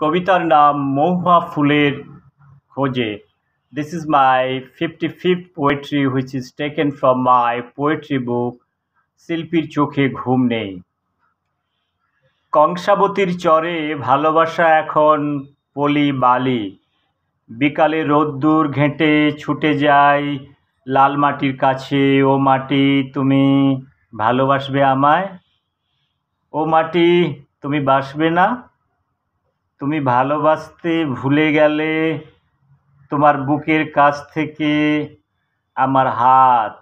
কবিতার নাম মহুয়া ফুলের খোঁজে this is my fifty fifth poetry which is taken from my poetry book শিল্পীর চোখে ঘুম নেই কংসাবতীর চরে ভালোবাসা এখন পলি বালি বিকালে রোদ্দুর ঘেঁটে ছুটে যাই লাল মাটির কাছে ও মাটি তুমি ভালোবাসবে আমায় ও মাটি তুমি বাসবে না তুমি ভালোবাসতে ভুলে গেলে তোমার বুকের কাছ থেকে আমার হাত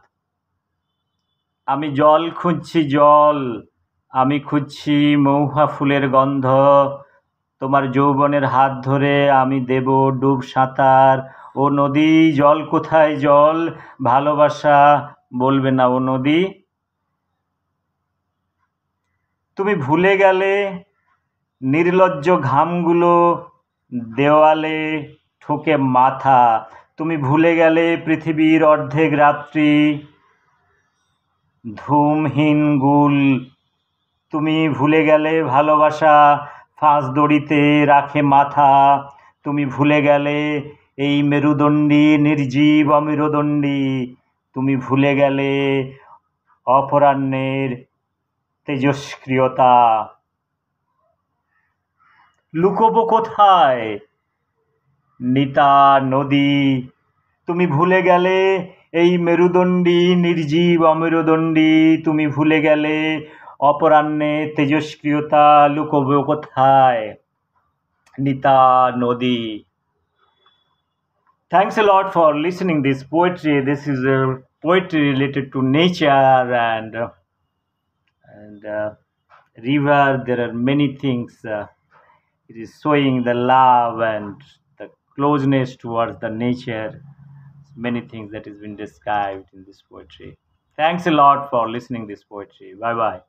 আমি জল খুঁজছি জল আমি খুঁজছি মৌহা ফুলের গন্ধ তোমার যৌবনের হাত ধরে আমি দেব ডুব সাঁতার ও নদী জল কোথায় জল ভালোবাসা বলবে না ও নদী তুমি ভুলে গেলে নির্লজ্জ ঘামগুলো দেওয়ালে ঠোকে মাথা তুমি ভুলে গেলে পৃথিবীর অর্ধেক রাত্রি ধূমহীন গুল তুমি ভুলে গেলে ভালোবাসা ফাঁস দড়িতে রাখে মাথা তুমি ভুলে গেলে এই মেরুদণ্ডী নির্জীব অমেরুদণ্ডী তুমি ভুলে গেলে অপরাহ্নের তেজস্ক্রিয়তা লুকবো কোথায় নিতা নদী তুমি ভুলে গেলে এই মেরুদণ্ডী নির্জীব অমেরুদণ্ডী তুমি ভুলে গেলে অপরাহ্নে তেজস্ক্রিয়তা লুকবো কোথায় নিতা নদী thanks a lot for listening this poetry this is a poetry related to nature and and river there are many things it is showing the love and the closeness towards the nature many things that has been described in this poetry thanks a lot for listening this poetry bye bye